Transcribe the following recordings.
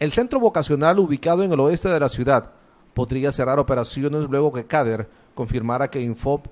El centro vocacional ubicado en el oeste de la ciudad podría cerrar operaciones luego que CADER confirmara que Infop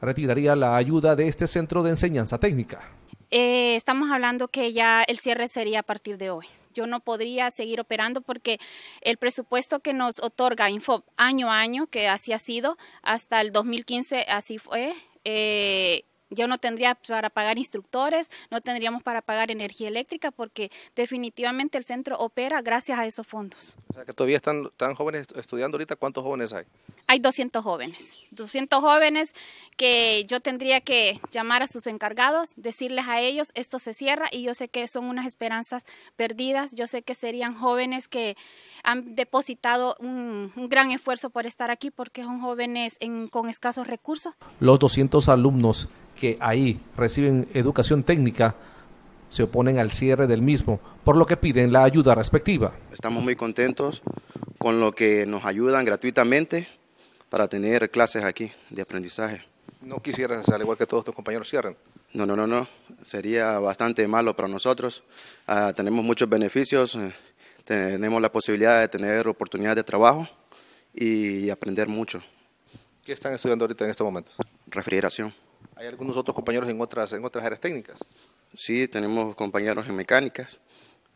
retiraría la ayuda de este centro de enseñanza técnica. Eh, estamos hablando que ya el cierre sería a partir de hoy. Yo no podría seguir operando porque el presupuesto que nos otorga Infop año a año, que así ha sido, hasta el 2015 así fue, eh, yo no tendría para pagar instructores, no tendríamos para pagar energía eléctrica porque definitivamente el centro opera gracias a esos fondos. O sea que todavía están, jóvenes estudiando ahorita, ¿cuántos jóvenes hay? Hay 200 jóvenes, 200 jóvenes que yo tendría que llamar a sus encargados, decirles a ellos esto se cierra y yo sé que son unas esperanzas perdidas, yo sé que serían jóvenes que han depositado un, gran esfuerzo por estar aquí porque son jóvenes con escasos recursos. Los 200 alumnos que ahí reciben educación técnica se oponen al cierre del mismo, por lo que piden la ayuda respectiva. Estamos muy contentos con lo que nos ayudan gratuitamente para tener clases aquí de aprendizaje. ¿No quisieras, al igual que todos tus compañeros, cierren? No, no, no, no. Sería bastante malo para nosotros. Ah, tenemos muchos beneficios, eh, tenemos la posibilidad de tener oportunidades de trabajo y aprender mucho. ¿Qué están estudiando ahorita en este momento? Refrigeración. ¿Hay algunos otros compañeros en otras, en otras áreas técnicas? Sí, tenemos compañeros en mecánicas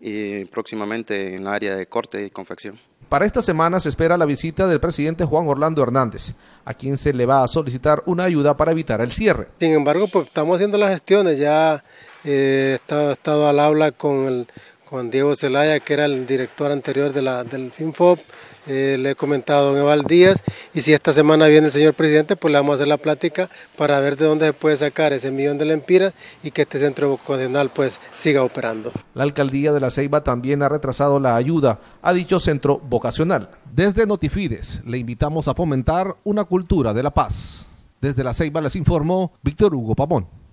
y próximamente en la área de corte y confección. Para esta semana se espera la visita del presidente Juan Orlando Hernández, a quien se le va a solicitar una ayuda para evitar el cierre. Sin embargo, pues, estamos haciendo las gestiones, ya he eh, estado, he estado al habla con el Juan Diego Zelaya, que era el director anterior del FinFOP. Eh, le he comentado a don Eval Díaz y si esta semana viene el señor presidente, pues le vamos a hacer la plática para ver de dónde se puede sacar ese millón de lempiras y que este centro vocacional pues siga operando. La alcaldía de La Ceiba también ha retrasado la ayuda a dicho centro vocacional. Desde Notifides le invitamos a fomentar una cultura de la paz. Desde La Ceiba les informó Víctor Hugo Pamón.